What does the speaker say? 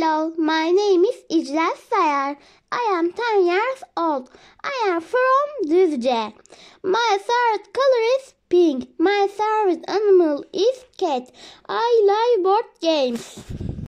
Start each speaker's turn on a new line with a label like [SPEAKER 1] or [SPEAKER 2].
[SPEAKER 1] Hello, my name is İclal Sayar. I am 10 years old. I am from Düzce. My favorite color is pink. My favorite animal is cat. I like board games.